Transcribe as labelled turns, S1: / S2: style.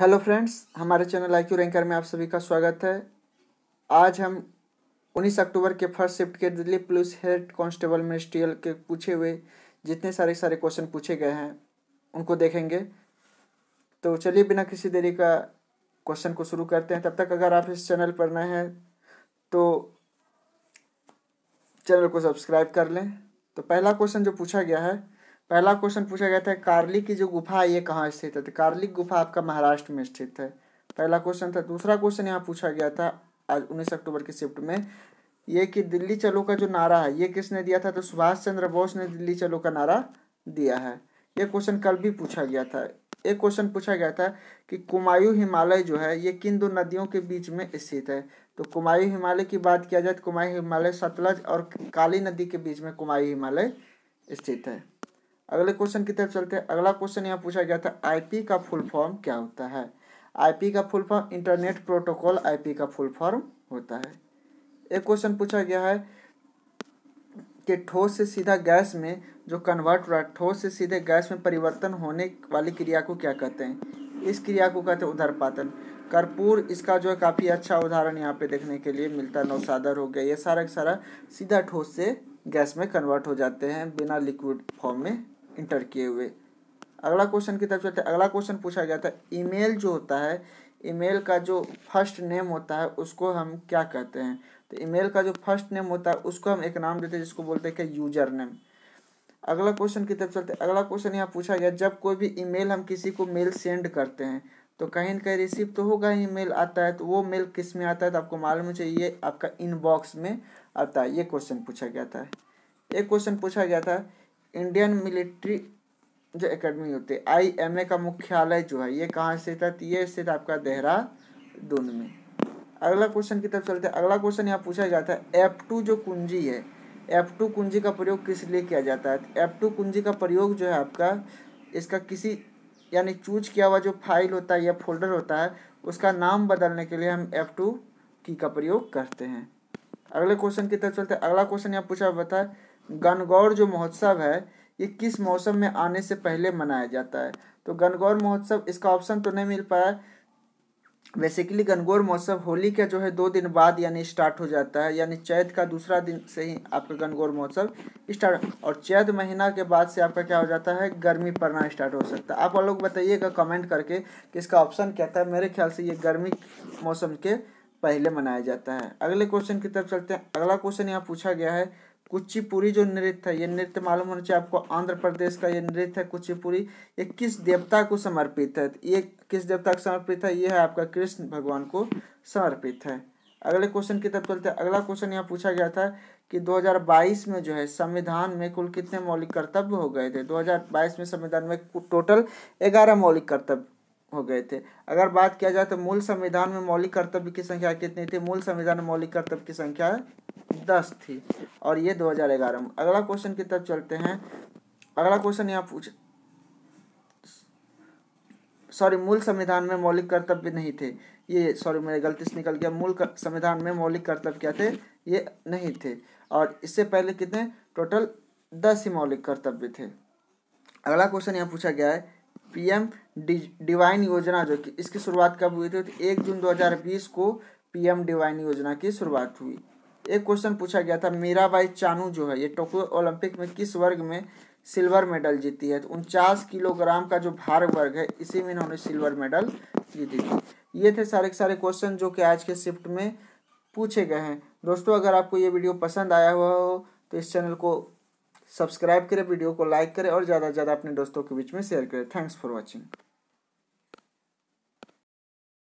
S1: hello friends हमारे channel I Q ranker में आप सभी का स्वागत है आज हम 19 अक्टूबर के फर्स्ट शिफ्ट के Delhi police head constable ministerial के पूछे हुए जितने सारे सारे क्वेश्चन पूछे गए हैं उनको देखेंगे तो चलिए बिना किसी देरी का क्वेश्चन को शुरू करते हैं तब तक अगर आप इस चैनल पर नए हैं तो चैनल को सब्सक्राइब कर लें तो पहला क्वेश्चन जो पूछा गया है पहला क्वेश्चन पूछा गया था कार्ली की जो गुफा है ये कहाँ स्थित है तो कार्लिक गुफा आपका महाराष्ट्र में स्थित है पहला क्वेश्चन था दूसरा क्वेश्चन यहाँ पूछा गया था आज उन्नीस अक्टूबर के शिफ्ट में ये कि दिल्ली चलो का जो नारा है ये किसने दिया था तो सुभाष चंद्र बोस ने दिल्ली चलो का नारा दिया है ये क्वेश्चन कल भी पूछा गया था एक क्वेश्चन पूछा गया था कि कुमायूं हिमालय जो है ये किन दो नदियों के बीच में स्थित है तो कुमायूं हिमालय की बात किया जाए तो कुमायूं हिमालय सतलज और काली नदी के बीच में कुमायूं हिमालय स्थित है अगले क्वेश्चन की तरफ चलते हैं अगला क्वेश्चन यहाँ पूछा गया था आईपी का फुल फॉर्म क्या होता है आईपी का full form internet protocol IP का फुल फॉर्म होता है एक क्वेश्चन पूछा गया है कि ठोस से सीधा गैस में जो कन्वर्ट हुआ ठोस से सीधे गैस में परिवर्तन होने वाली क्रिया को क्या कहते हैं इस क्रिया को कहते हैं उधरपातन कर्पूर इसका जो है काफ़ी अच्छा उदाहरण यहाँ पे देखने के लिए मिलता है नौसादर हो गया ये सारा का सारा सीधा ठोस से गैस में कन्वर्ट हो जाते हैं बिना लिक्विड फॉर्म में इंटर किए हुए अगला क्वेश्चन की तरफ चलते हैं अगला क्वेश्चन पूछा गया था ईमेल जो होता है ईमेल का जो फर्स्ट नेम होता है उसको हम क्या कहते हैं तो ईमेल का जो फर्स्ट नेम होता है उसको हम एक नाम देते हैं जिसको बोलते हैं कि यूजर नेम अगला क्वेश्चन की तरफ चलते हैं अगला क्वेश्चन यहाँ पूछा गया जब कोई भी ईमेल हम किसी को मेल सेंड करते हैं तो कहीं ना कहीं रिसीव तो होगा ही मेल आता है तो वो मेल किस में आता है तो आपको मालूम चाहिए आपका इनबॉक्स में आता है ये क्वेश्चन पूछा गया था एक क्वेश्चन पूछा गया था इंडियन मिलिट्री जो एकेडमी होती है आई एम ए का मुख्यालय जो है ये कहाँ स्थित है ये स्थित आपका देहरादून में अगला क्वेश्चन की तरफ चलते हैं अगला क्वेश्चन यहाँ पूछा जाता है एफ टू जो कुंजी है एफ टू कुंजी का प्रयोग किस लिए किया जाता है एफ टू कुंजी का प्रयोग जो है आपका इसका किसी यानी चूज किया हुआ जो फाइल होता है या फोल्डर होता है उसका नाम बदलने के लिए हम एफ टू की का प्रयोग करते हैं अगले क्वेश्चन की तरफ चलते हैं अगला क्वेश्चन यहाँ पूछा बताए गनगौर जो महोत्सव है ये किस मौसम में आने से पहले मनाया जाता है तो गनगौर महोत्सव इसका ऑप्शन तो नहीं मिल पाया बेसिकली गनगौर महोत्सव होली का जो है दो दिन बाद यानी स्टार्ट हो जाता है यानी चैत का दूसरा दिन से ही आपका गनगौर महोत्सव स्टार्ट और चैत महीना के बाद से आपका क्या हो जाता है गर्मी पड़ना स्टार्ट हो सकता है आप लोग बताइएगा कमेंट करके कि इसका ऑप्शन क्या था मेरे ख्याल से ये गर्मी मौसम के पहले मनाया जाता है अगले क्वेश्चन की तरफ चलते हैं अगला क्वेश्चन यहाँ पूछा गया है कुचिपुरी जो नृत्य है ये नृत्य मालूम होना चाहिए आपको आंध्र प्रदेश का ये नृत्य है कुचिपुरी ये किस देवता को समर्पित है ये किस देवता को समर्पित है ये है आपका कृष्ण भगवान को समर्पित है अगले क्वेश्चन की तरफ चलते हैं अगला क्वेश्चन यहाँ पूछा गया था कि 2022 में जो है संविधान में कुल कितने मौलिक कर्तव्य हो गए थे 2022 में संविधान में टोटल ग्यारह मौलिक कर्तव्य हो गए थे अगर बात किया जाए तो मूल संविधान में मौलिक कर्तव्य की संख्या कितनी थी मूल संविधान में मौलिक कर्तव्य की संख्या दस थी और ये दो हजार ग्यारह में अगला क्वेश्चन की तरफ चलते हैं अगला क्वेश्चन यहाँ पूछ सॉरी मूल संविधान में मौलिक कर्तव्य नहीं थे ये सॉरी मेरे गलती से निकल गया मूल संविधान में मौलिक कर्तव्य क्या थे ये नहीं थे और इससे पहले कितने टोटल दस ही मौलिक कर्तव्य थे अगला क्वेश्चन यहाँ पूछा गया है पीएम डिवाइन योजना जो कि इसकी शुरुआत कब हुई थी तो एक जून 2020 को पीएम डिवाइन योजना की शुरुआत हुई एक क्वेश्चन पूछा गया था मीराबाई चानू जो है ये टोक्यो ओलंपिक में किस वर्ग में सिल्वर मेडल जीती है तो उनचास किलोग्राम का जो भार वर्ग है इसी में इन्होंने सिल्वर मेडल जीती थी ये थे सारे के सारे क्वेश्चन जो कि आज के शिफ्ट में पूछे गए हैं दोस्तों अगर आपको ये वीडियो पसंद आया हुआ हो तो इस चैनल को सब्सक्राइब करें वीडियो को लाइक करें और ज़्यादा से ज़्यादा अपने दोस्तों के बीच में शेयर करें थैंक्स फॉर वॉचिंग